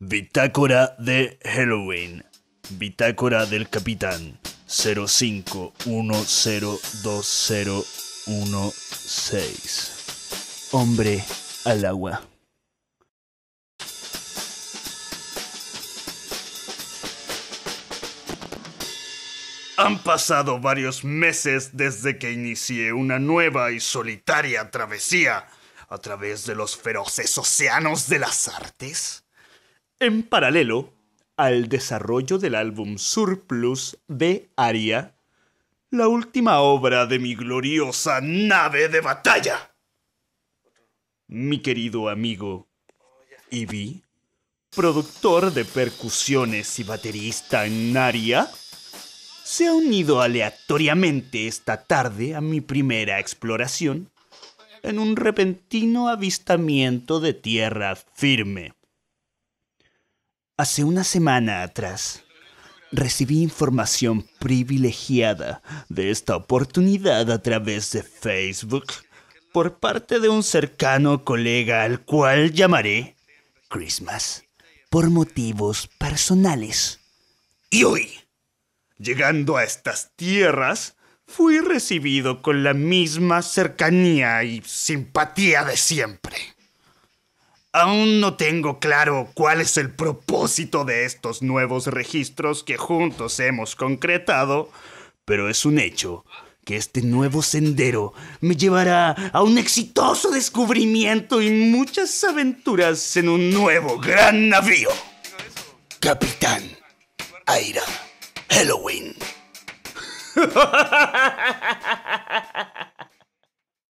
Bitácora de Halloween. Bitácora del Capitán 05102016. Hombre al agua. Han pasado varios meses desde que inicié una nueva y solitaria travesía a través de los feroces océanos de las artes en paralelo al desarrollo del álbum Surplus de Aria, la última obra de mi gloriosa nave de batalla. Mi querido amigo Ivy, productor de percusiones y baterista en Aria, se ha unido aleatoriamente esta tarde a mi primera exploración en un repentino avistamiento de tierra firme. Hace una semana atrás, recibí información privilegiada de esta oportunidad a través de Facebook por parte de un cercano colega al cual llamaré Christmas por motivos personales. Y hoy, llegando a estas tierras, fui recibido con la misma cercanía y simpatía de siempre. Aún no tengo claro cuál es el propósito de estos nuevos registros que juntos hemos concretado, pero es un hecho que este nuevo sendero me llevará a un exitoso descubrimiento y muchas aventuras en un nuevo gran navío. Capitán Aira Halloween.